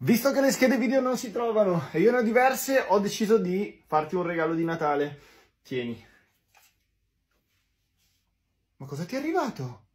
Visto che le schede video non si trovano e io ne ho diverse, ho deciso di farti un regalo di Natale. Tieni. Ma cosa ti è arrivato?